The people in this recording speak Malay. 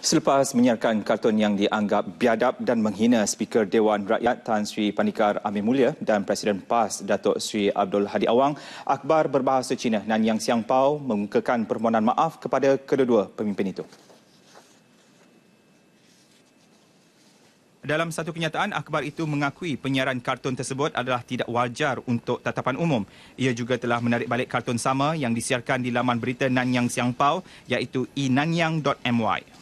selepas menyiarkan kartun yang dianggap biadab dan menghina Speaker Dewan Rakyat Tan Sri Panikar Amir Mulia dan Presiden PAS Datuk Sri Abdul Hadi Awang, Akbar berbahasa Cina dan Yang Siang Pau mengukakan permohonan maaf kepada kedua-dua pemimpin itu. Dalam satu kenyataan, Akbar itu mengakui penyiaran kartun tersebut adalah tidak wajar untuk tatapan umum. Ia juga telah menarik balik kartun sama yang disiarkan di laman berita Nanyang Siang Pau, iaitu inanyang.my.